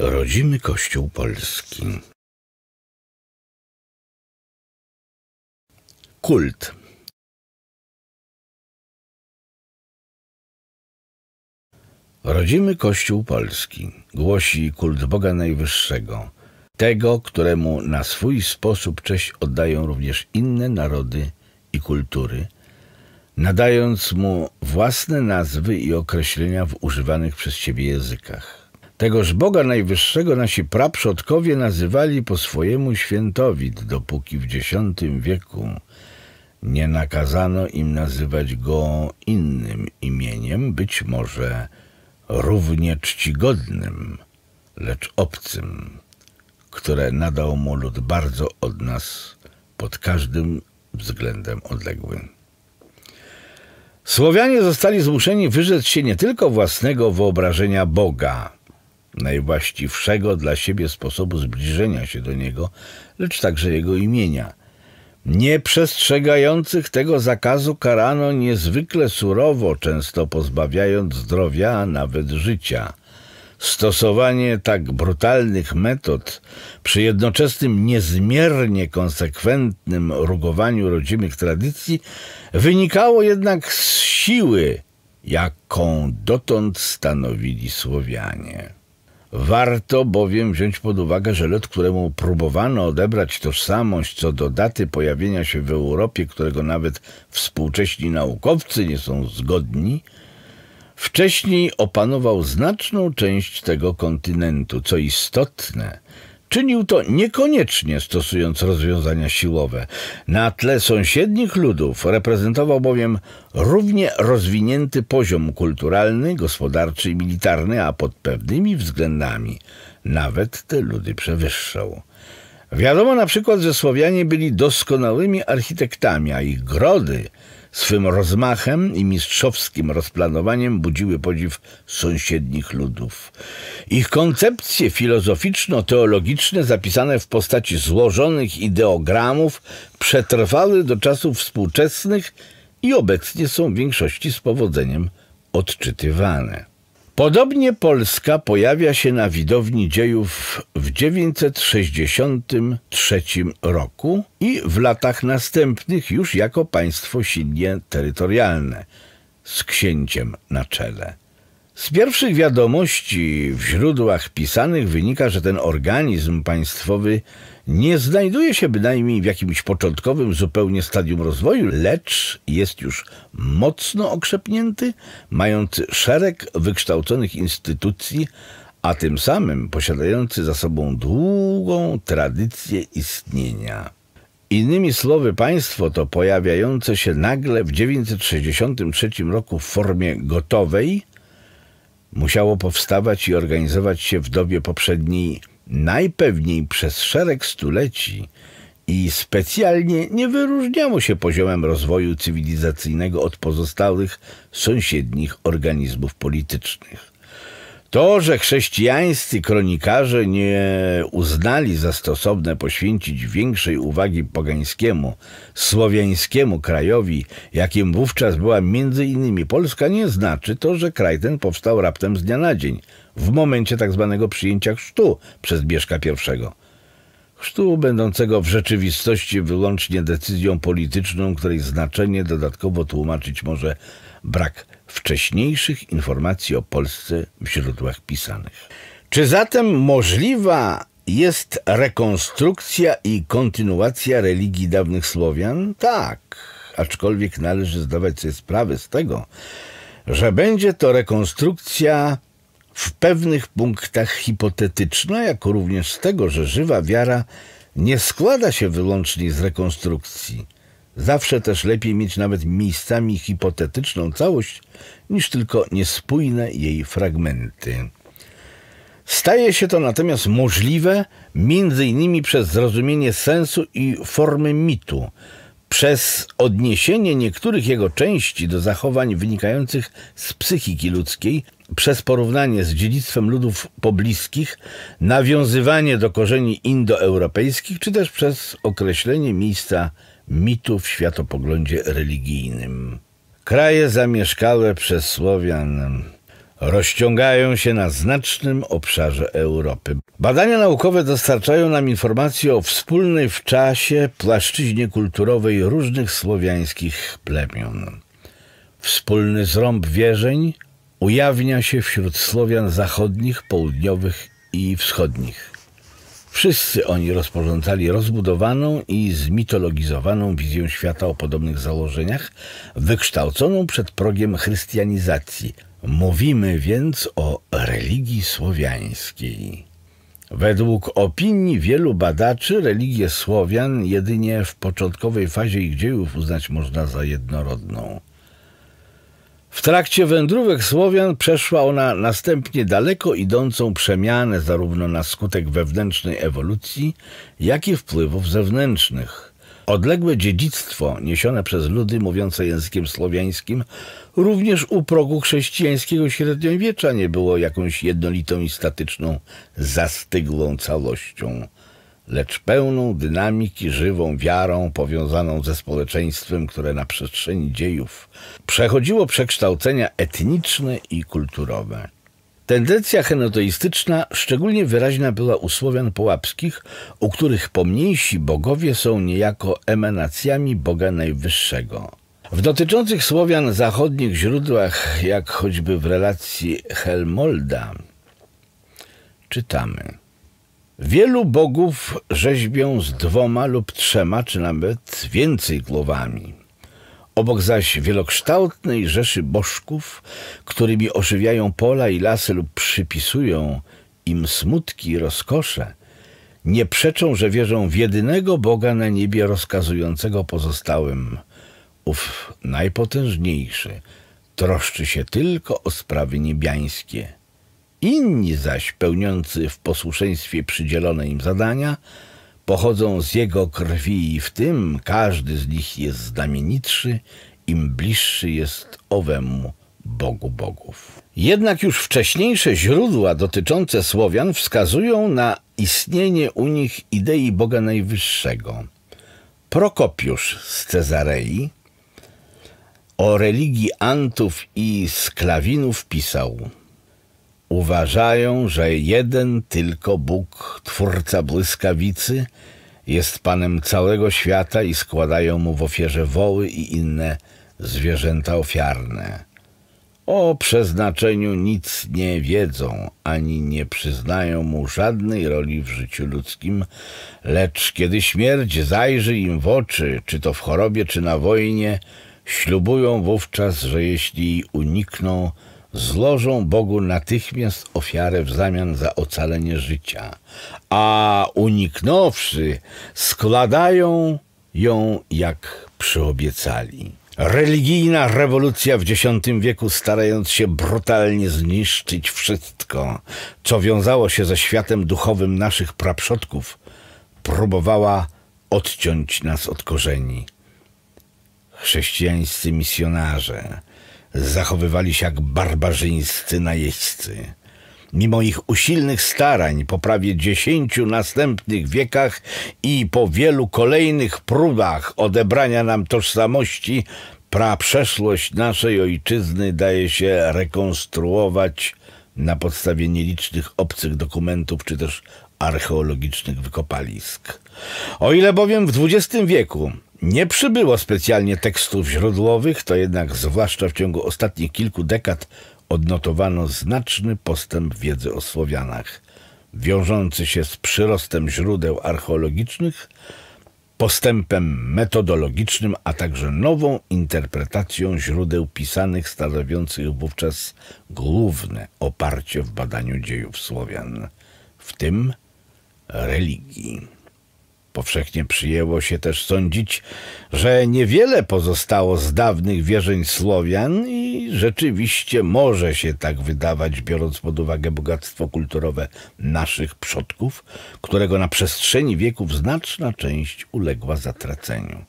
Rodzimy Kościół Polski. Kult. Rodzimy Kościół Polski głosi kult Boga Najwyższego, tego, któremu na swój sposób cześć oddają również inne narody i kultury, nadając mu własne nazwy i określenia w używanych przez siebie językach. Tegoż Boga Najwyższego nasi praprzodkowie nazywali po swojemu świętowid, dopóki w X wieku nie nakazano im nazywać go innym imieniem, być może równie czcigodnym, lecz obcym, które nadał mu lud bardzo od nas pod każdym względem odległy. Słowianie zostali zmuszeni wyrzec się nie tylko własnego wyobrażenia Boga – najwłaściwszego dla siebie sposobu zbliżenia się do niego, lecz także jego imienia. Nieprzestrzegających tego zakazu karano niezwykle surowo, często pozbawiając zdrowia, a nawet życia. Stosowanie tak brutalnych metod przy jednoczesnym niezmiernie konsekwentnym rugowaniu rodzimych tradycji wynikało jednak z siły, jaką dotąd stanowili Słowianie. Warto bowiem wziąć pod uwagę, że lot, któremu próbowano odebrać tożsamość co do daty pojawienia się w Europie, którego nawet współcześni naukowcy nie są zgodni, wcześniej opanował znaczną część tego kontynentu. Co istotne, Czynił to niekoniecznie stosując rozwiązania siłowe. Na tle sąsiednich ludów reprezentował bowiem równie rozwinięty poziom kulturalny, gospodarczy i militarny, a pod pewnymi względami nawet te ludy przewyższał. Wiadomo na przykład, że Słowianie byli doskonałymi architektami, a ich grody Swym rozmachem i mistrzowskim rozplanowaniem budziły podziw sąsiednich ludów. Ich koncepcje filozoficzno-teologiczne zapisane w postaci złożonych ideogramów przetrwały do czasów współczesnych i obecnie są w większości z powodzeniem odczytywane. Podobnie Polska pojawia się na widowni dziejów w 963 roku i w latach następnych już jako państwo silnie terytorialne z księciem na czele. Z pierwszych wiadomości w źródłach pisanych wynika, że ten organizm państwowy nie znajduje się bynajmniej w jakimś początkowym zupełnie stadium rozwoju, lecz jest już mocno okrzepnięty, mający szereg wykształconych instytucji, a tym samym posiadający za sobą długą tradycję istnienia. Innymi słowy, państwo to pojawiające się nagle w 963 roku w formie gotowej, musiało powstawać i organizować się w dobie poprzedniej najpewniej przez szereg stuleci i specjalnie nie wyróżniało się poziomem rozwoju cywilizacyjnego od pozostałych sąsiednich organizmów politycznych. To, że chrześcijańscy kronikarze nie uznali za stosowne poświęcić większej uwagi pogańskiemu, słowiańskiemu krajowi, jakim wówczas była między innymi Polska, nie znaczy to, że kraj ten powstał raptem z dnia na dzień, w momencie tzw. Tak przyjęcia chrztu przez Mieszka I. Chrztu będącego w rzeczywistości wyłącznie decyzją polityczną, której znaczenie dodatkowo tłumaczyć może brak wcześniejszych informacji o Polsce w źródłach pisanych. Czy zatem możliwa jest rekonstrukcja i kontynuacja religii dawnych Słowian? Tak, aczkolwiek należy zdawać sobie sprawę z tego, że będzie to rekonstrukcja w pewnych punktach hipotetyczna, jako również z tego, że żywa wiara nie składa się wyłącznie z rekonstrukcji Zawsze też lepiej mieć nawet miejscami hipotetyczną całość, niż tylko niespójne jej fragmenty. Staje się to natomiast możliwe m.in. przez zrozumienie sensu i formy mitu, przez odniesienie niektórych jego części do zachowań wynikających z psychiki ludzkiej, przez porównanie z dziedzictwem ludów pobliskich, nawiązywanie do korzeni indoeuropejskich, czy też przez określenie miejsca mitu w światopoglądzie religijnym. Kraje zamieszkałe przez Słowian rozciągają się na znacznym obszarze Europy. Badania naukowe dostarczają nam informacji o wspólnej w czasie płaszczyźnie kulturowej różnych słowiańskich plemion. Wspólny zrąb wierzeń ujawnia się wśród Słowian zachodnich, południowych i wschodnich. Wszyscy oni rozporządzali rozbudowaną i zmitologizowaną wizję świata o podobnych założeniach, wykształconą przed progiem chrystianizacji. Mówimy więc o religii słowiańskiej. Według opinii wielu badaczy religię Słowian jedynie w początkowej fazie ich dziejów uznać można za jednorodną. W trakcie wędrówek Słowian przeszła ona następnie daleko idącą przemianę zarówno na skutek wewnętrznej ewolucji, jak i wpływów zewnętrznych. Odległe dziedzictwo niesione przez ludy mówiące językiem słowiańskim również u progu chrześcijańskiego średniowiecza nie było jakąś jednolitą i statyczną, zastygłą całością lecz pełną dynamiki, żywą wiarą powiązaną ze społeczeństwem, które na przestrzeni dziejów przechodziło przekształcenia etniczne i kulturowe. Tendencja henoteistyczna szczególnie wyraźna była u Słowian połapskich, u których pomniejsi bogowie są niejako emanacjami Boga Najwyższego. W dotyczących Słowian zachodnich źródłach, jak choćby w relacji Helmolda, czytamy – Wielu bogów rzeźbią z dwoma lub trzema, czy nawet więcej głowami. Obok zaś wielokształtnej rzeszy bożków, którymi ożywiają pola i lasy lub przypisują im smutki i rozkosze, nie przeczą, że wierzą w jedynego Boga na niebie rozkazującego pozostałym. Ów najpotężniejszy troszczy się tylko o sprawy niebiańskie – Inni zaś, pełniący w posłuszeństwie przydzielone im zadania, pochodzą z jego krwi i w tym każdy z nich jest znamienitszy, im bliższy jest owemu Bogu Bogów. Jednak już wcześniejsze źródła dotyczące Słowian wskazują na istnienie u nich idei Boga Najwyższego. Prokopiusz z Cezarei o religii Antów i Sklawinów pisał – Uważają, że jeden tylko Bóg, twórca błyskawicy, jest panem całego świata i składają mu w ofierze woły i inne zwierzęta ofiarne. O przeznaczeniu nic nie wiedzą, ani nie przyznają mu żadnej roli w życiu ludzkim, lecz kiedy śmierć zajrzy im w oczy, czy to w chorobie, czy na wojnie, ślubują wówczas, że jeśli unikną złożą Bogu natychmiast ofiarę w zamian za ocalenie życia, a uniknąwszy, składają ją jak przyobiecali. Religijna rewolucja w X wieku, starając się brutalnie zniszczyć wszystko, co wiązało się ze światem duchowym naszych praprzodków, próbowała odciąć nas od korzeni. Chrześcijańscy misjonarze, zachowywali się jak barbarzyńscy najeźdźcy. Mimo ich usilnych starań po prawie dziesięciu następnych wiekach i po wielu kolejnych próbach odebrania nam tożsamości, praprzeszłość naszej ojczyzny daje się rekonstruować na podstawie nielicznych obcych dokumentów czy też archeologicznych wykopalisk. O ile bowiem w XX wieku nie przybyło specjalnie tekstów źródłowych, to jednak zwłaszcza w ciągu ostatnich kilku dekad odnotowano znaczny postęp wiedzy o Słowianach, wiążący się z przyrostem źródeł archeologicznych, postępem metodologicznym, a także nową interpretacją źródeł pisanych stanowiących wówczas główne oparcie w badaniu dziejów Słowian, w tym religii. Powszechnie przyjęło się też sądzić, że niewiele pozostało z dawnych wierzeń Słowian i rzeczywiście może się tak wydawać, biorąc pod uwagę bogactwo kulturowe naszych przodków, którego na przestrzeni wieków znaczna część uległa zatraceniu.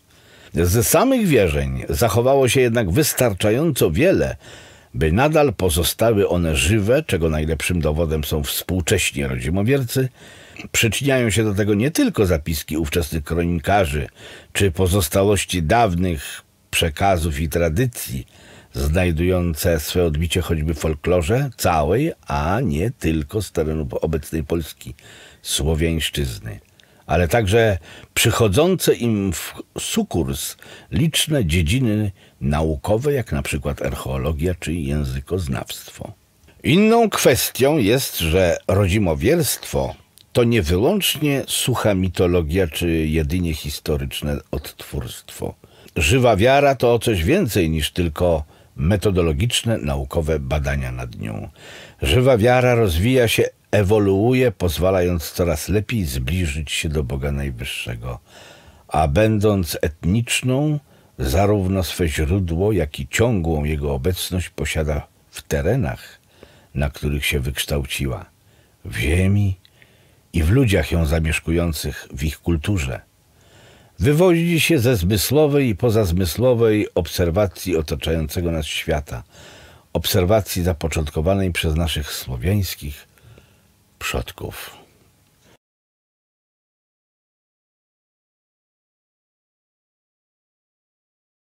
Ze samych wierzeń zachowało się jednak wystarczająco wiele, by nadal pozostały one żywe, czego najlepszym dowodem są współcześni rodzimowiercy, przyczyniają się do tego nie tylko zapiski ówczesnych kronikarzy czy pozostałości dawnych przekazów i tradycji, znajdujące swe odbicie choćby w folklorze całej, a nie tylko z terenu obecnej Polski, słowiańszczyzny ale także przychodzące im w sukurs liczne dziedziny naukowe, jak na przykład archeologia czy językoznawstwo. Inną kwestią jest, że rodzimowielstwo to nie wyłącznie sucha mitologia czy jedynie historyczne odtwórstwo. Żywa wiara to coś więcej niż tylko metodologiczne, naukowe badania nad nią. Żywa wiara rozwija się ewoluuje, pozwalając coraz lepiej zbliżyć się do Boga Najwyższego, a będąc etniczną, zarówno swe źródło, jak i ciągłą jego obecność posiada w terenach, na których się wykształciła, w ziemi i w ludziach ją zamieszkujących, w ich kulturze. Wywodzi się ze zmysłowej i pozazmysłowej obserwacji otaczającego nas świata, obserwacji zapoczątkowanej przez naszych słowiańskich przodków.